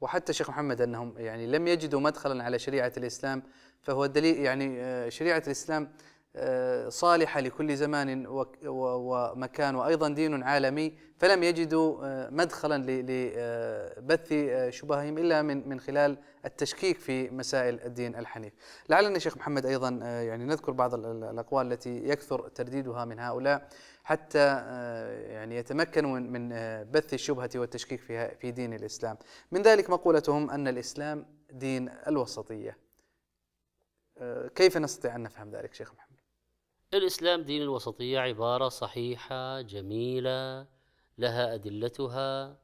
وحتى شيخ محمد انهم يعني لم يجدوا مدخلا على شريعه الاسلام فهو الدليل يعني آه، شريعه الاسلام صالحة لكل زمان ومكان وأيضا دين عالمي فلم يجدوا آه، مدخلا لبث آه، آه، شبههم إلا من من خلال التشكيك في مسائل الدين الحنيف لعلنا شيخ محمد أيضا يعني نذكر بعض الأقوال التي يكثر ترديدها من هؤلاء حتى يعني يتمكنوا من بث الشبهة والتشكيك فيها في دين الإسلام من ذلك مقولتهم أن الإسلام دين الوسطية كيف نستطيع أن نفهم ذلك شيخ محمد الإسلام دين الوسطية عبارة صحيحة جميلة لها أدلتها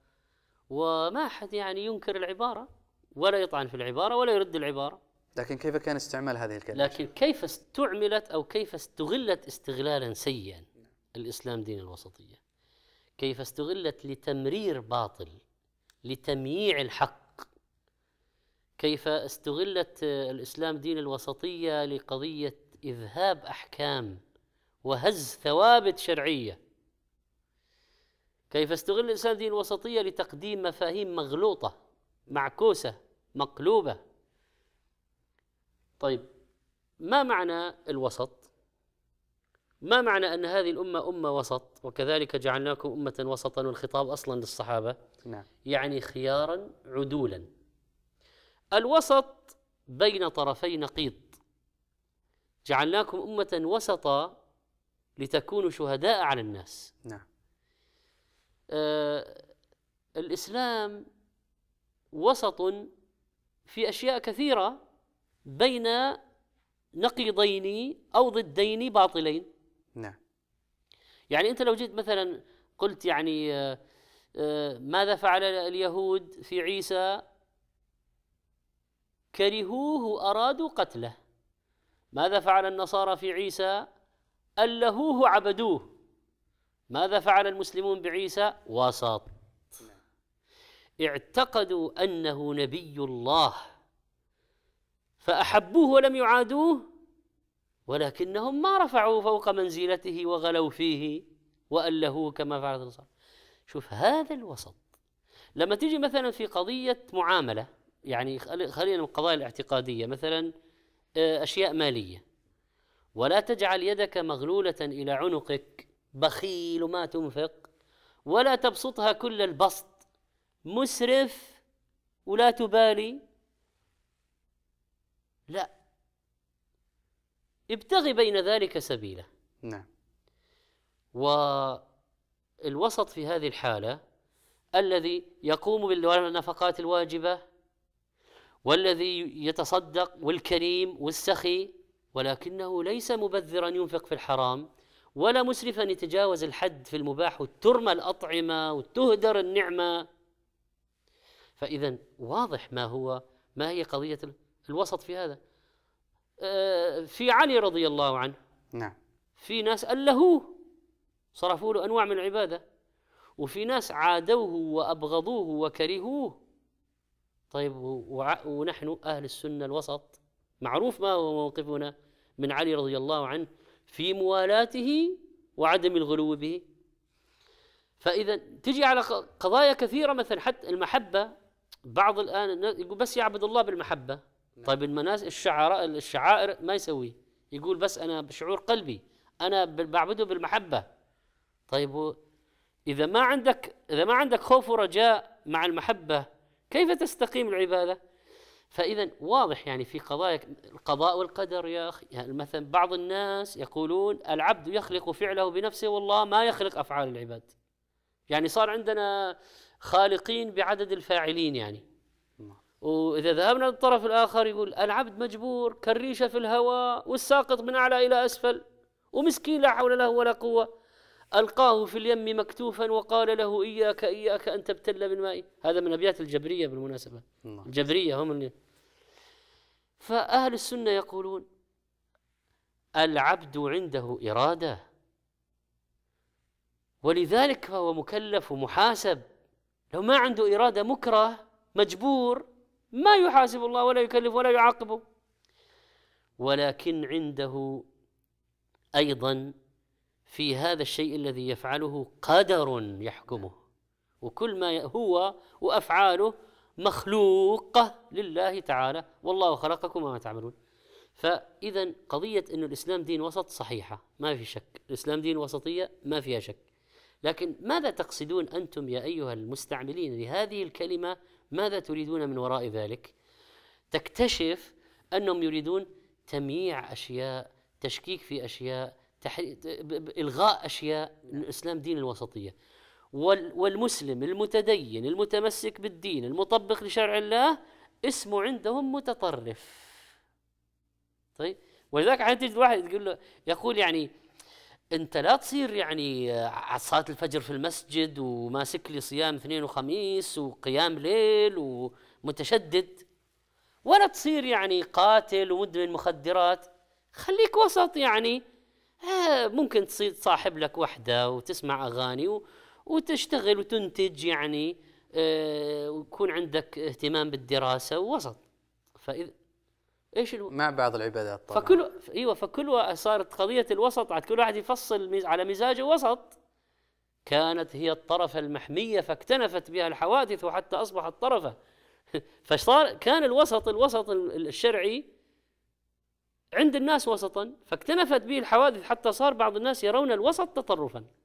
وما أحد يعني ينكر العبارة ولا يطعن في العبارة ولا يرد العبارة لكن كيف كان استعمال هذه الكلمة؟ لكن كيف استعملت أو كيف استغلت استغلالا سيئا الإسلام دين الوسطية كيف استغلت لتمرير باطل لتمييع الحق كيف استغلت الإسلام دين الوسطية لقضية إذهاب أحكام وهز ثوابت شرعية كيف استغل الإنسان هذه الوسطية لتقديم مفاهيم مغلوطة معكوسة مقلوبة طيب ما معنى الوسط ما معنى أن هذه الأمة أمة وسط وكذلك جعلناكم أمة وسطا والخطاب أصلا للصحابة نعم. يعني خيارا عدولا الوسط بين طرفي نقيض جعلناكم أمة وسطا لتكونوا شهداء على الناس نعم آه الإسلام وسط في أشياء كثيرة بين نقيضين أو ضدين باطلين نعم يعني أنت لو جيت مثلا قلت يعني آه آه ماذا فعل اليهود في عيسى كرهوه أرادوا قتله ماذا فعل النصارى في عيسى ألهوه عبدوه ماذا فعل المسلمون بعيسى وسط اعتقدوا أنه نبي الله فأحبوه ولم يعادوه ولكنهم ما رفعوا فوق منزلته وغلوا فيه وألهوه كما فعلت النصارى شوف هذا الوسط لما تيجي مثلا في قضية معاملة يعني خلينا من القضايا الاعتقادية مثلا أشياء مالية ولا تجعل يدك مغلولة إلى عنقك بخيل ما تنفق ولا تبسطها كل البسط مسرف ولا تبالي لا ابتغي بين ذلك سبيلا نعم والوسط في هذه الحالة الذي يقوم بالنفقات الواجبة والذي يتصدق والكريم والسخي ولكنه ليس مبذرا ينفق في الحرام ولا مسرفا يتجاوز الحد في المباح وترمى الأطعمة وتهدر النعمة فإذا واضح ما هو ما هي قضية الوسط في هذا آه، في علي رضي الله عنه نعم في ناس ألهوه صرفوا له أنواع من العبادة وفي ناس عادوه وأبغضوه وكرهوه طيب ونحن أهل السنة الوسط معروف ما هو موقفنا من علي رضي الله عنه في موالاته وعدم الغلو به فإذا تجي على قضايا كثيرة مثلا حتى المحبة بعض الآن يقول بس يعبد الله بالمحبة نعم. طيب المناس الشعراء الشعائر ما يسوي يقول بس أنا بشعور قلبي أنا بعبده بالمحبة طيب إذا ما عندك إذا ما عندك خوف ورجاء مع المحبة كيف تستقيم العبادة فإذا واضح يعني في قضايا القضاء والقدر يا أخي يعني مثلا بعض الناس يقولون العبد يخلق فعله بنفسه والله ما يخلق أفعال العباد يعني صار عندنا خالقين بعدد الفاعلين يعني وإذا ذهبنا للطرف الآخر يقول العبد مجبور كالريشة في الهواء والساقط من أعلى إلى أسفل ومسكين لا حول له ولا قوة ألقاه في اليم مكتوفا وقال له إياك إياك أن تبتل بالماء هذا من أبيات الجبرية بالمناسبة الله. الجبرية هم اللي فأهل السنة يقولون العبد عنده إرادة ولذلك فهو مكلف ومحاسب لو ما عنده إرادة مكره مجبور ما يحاسب الله ولا يكلف ولا يعاقبه ولكن عنده أيضا في هذا الشيء الذي يفعله قدر يحكمه وكل ما هو وافعاله مخلوقه لله تعالى والله خلقكم وما تعملون فاذا قضيه انه الاسلام دين وسط صحيحه ما في شك الاسلام دين وسطيه ما فيها شك لكن ماذا تقصدون انتم يا ايها المستعملين لهذه الكلمه ماذا تريدون من وراء ذلك تكتشف انهم يريدون تمييع اشياء تشكيك في اشياء الغاء اشياء نعم. الاسلام دين الوسطيه والمسلم المتدين المتمسك بالدين المطبق لشرع الله اسمه عندهم متطرف طيب ولذلك حتجد واحد يقول له يقول يعني انت لا تصير يعني صلاه الفجر في المسجد وماسك لي صيام اثنين وخميس وقيام ليل ومتشدد ولا تصير يعني قاتل ومدمن مخدرات خليك وسط يعني آه، ممكن تصير تصاحب لك وحده وتسمع اغاني وتشتغل وتنتج يعني آه، ويكون عندك اهتمام بالدراسه ووسط فاذا ايش الو... مع بعض العبادات طبعا فكل ايوه فكل صارت قضيه الوسط عاد كل واحد يفصل على مزاجه وسط كانت هي الطرفه المحميه فاكتنفت بها الحوادث وحتى اصبحت طرفه فصار كان الوسط الوسط الشرعي عند الناس وسطا فاكتنفت به الحوادث حتى صار بعض الناس يرون الوسط تطرفا